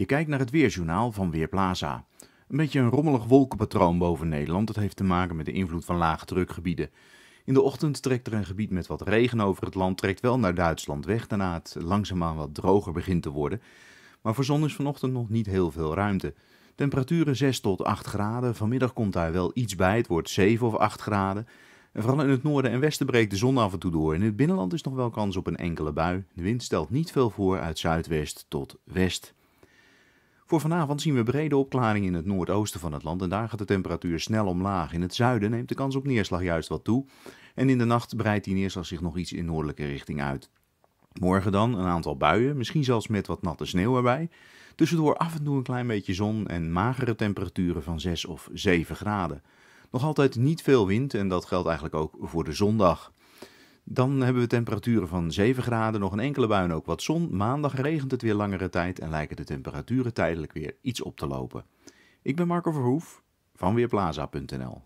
Je kijkt naar het weerjournaal van Weerplaza. Een beetje een rommelig wolkenpatroon boven Nederland. Dat heeft te maken met de invloed van laagdrukgebieden. In de ochtend trekt er een gebied met wat regen over het land, trekt wel naar Duitsland weg, daarna het langzaamaan wat droger begint te worden. Maar voor zon is vanochtend nog niet heel veel ruimte. Temperaturen 6 tot 8 graden, vanmiddag komt daar wel iets bij, het wordt 7 of 8 graden. En vooral in het noorden en westen breekt de zon af en toe door. In het binnenland is nog wel kans op een enkele bui. De wind stelt niet veel voor uit zuidwest tot west. Voor vanavond zien we brede opklaring in het noordoosten van het land en daar gaat de temperatuur snel omlaag. In het zuiden neemt de kans op neerslag juist wat toe en in de nacht breidt die neerslag zich nog iets in noordelijke richting uit. Morgen dan een aantal buien, misschien zelfs met wat natte sneeuw erbij. Tussendoor af en toe een klein beetje zon en magere temperaturen van 6 of 7 graden. Nog altijd niet veel wind en dat geldt eigenlijk ook voor de zondag. Dan hebben we temperaturen van 7 graden, nog een enkele bui en ook wat zon. Maandag regent het weer langere tijd en lijken de temperaturen tijdelijk weer iets op te lopen. Ik ben Marco Verhoef van Weerplaza.nl.